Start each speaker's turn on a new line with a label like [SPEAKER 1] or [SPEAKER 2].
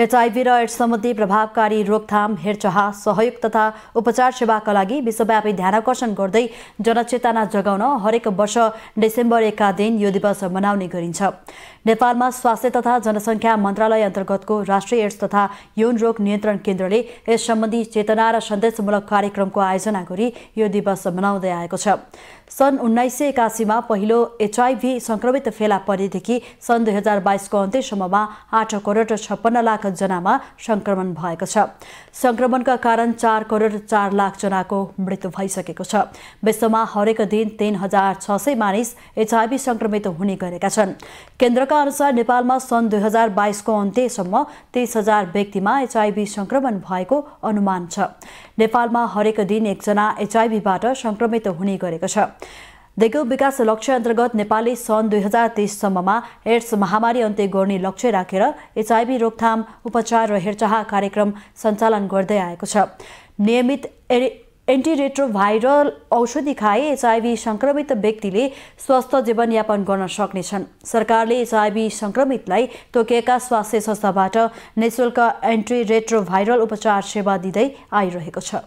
[SPEAKER 1] HIV र AIDS सम्बन्धी प्रभावकारी रोकथाम हेरचाह सहयोग तथा उपचार सेवाका लागि विश्वव्यापी ध्यानाकर्षण गर्दै जनचेतना जगाउन हरेक वर्ष डिसेम्बर एकका दिन यो दिवस मनाउने गरिन्छ नेपालमा स्वास्थ्य तथा जनसङ्ख्या मन्त्रालय अन्तर्गतको राष्ट्रिय एड्स तथा यौन रोग नियन्त्रण केन्द्रले यस सम्बन्धी चेतना र सन्देशमूलक कार्यक्रमको आयोजना गरी यो दिवस मनाउँदै आएको छ सन् उन्नाइस सय एकासीमा पहिलो एचआइभी संक्रमित फेला परेदेखि सन् दुई हजार बाइसको अन्त्यसम्ममा आठ करोड छप्पन्न लाख जनामा संक्रमण भएको छ संक्रमणका कारण चार करोड चार लाख जनाको मृत्यु भइसकेको छ विश्वमा हरेक दिन तीन हजार छ सय मानिस एचआइभी संक्रमित हुने गरेका छन् केन्द्रका अनुसार नेपालमा सन् दुई हजार बाइसको अन्त्यसम्म तेइस हजार व्यक्तिमा एचआइभी संक्रमण भएको अनुमान छ नेपालमा हरेक दिन एकजना एचआइभीबाट संक्रमित हुने गरेको छ देगौ विकास लक्ष्य अन्तर्गत नेपालले सन् दुई हजार तेइससम्ममा एड्स महामारी अन्त्य गर्ने लक्ष्य राखेर एचआइभी रोकथाम उपचार र हेरचाह कार्यक्रम सञ्चालन गर्दै आएको छ नियमित एन्टिरेट्रोभाइरल औषधि खाए एचआइभी सङ्क्रमित व्यक्तिले स्वस्थ जीवनयापन गर्न सक्नेछन् सरकारले एचआइभी सङ्क्रमितलाई तोकिएका स्वास्थ्य संस्थाबाट निशुल्क एन्टिरेट्रोभाइरल उपचार सेवा दिँदै आइरहेको छ